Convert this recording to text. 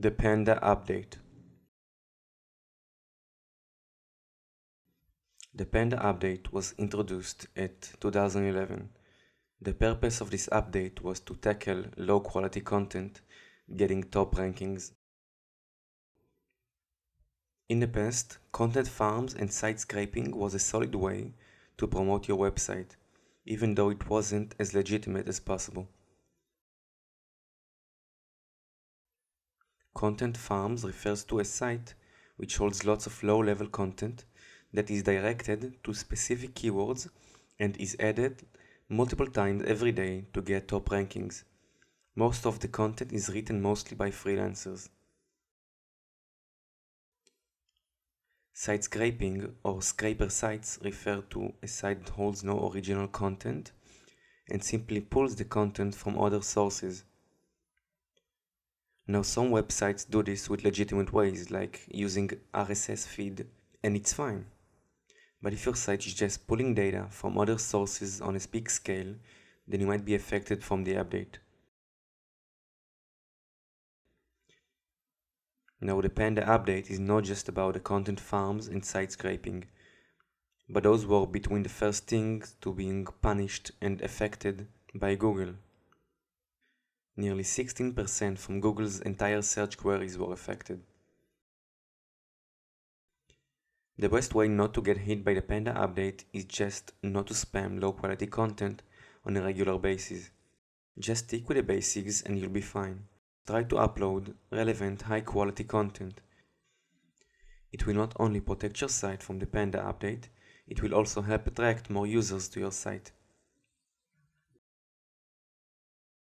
the panda update. The panda update was introduced at 2011. The purpose of this update was to tackle low quality content getting top rankings. In the past, content farms and site scraping was a solid way to promote your website, even though it wasn't as legitimate as possible. Content farms refers to a site which holds lots of low level content that is directed to specific keywords and is added multiple times every day to get top rankings. Most of the content is written mostly by freelancers. Site scraping or scraper sites refer to a site that holds no original content and simply pulls the content from other sources now, some websites do this with legitimate ways, like using RSS feed, and it's fine. But if your site is just pulling data from other sources on a big scale, then you might be affected from the update. Now, the Panda update is not just about the content farms and site scraping, but those were between the first things to being punished and affected by Google nearly 16% from Google's entire search queries were affected. The best way not to get hit by the Panda update is just not to spam low quality content on a regular basis. Just stick with the basics and you'll be fine. Try to upload relevant high quality content. It will not only protect your site from the Panda update, it will also help attract more users to your site.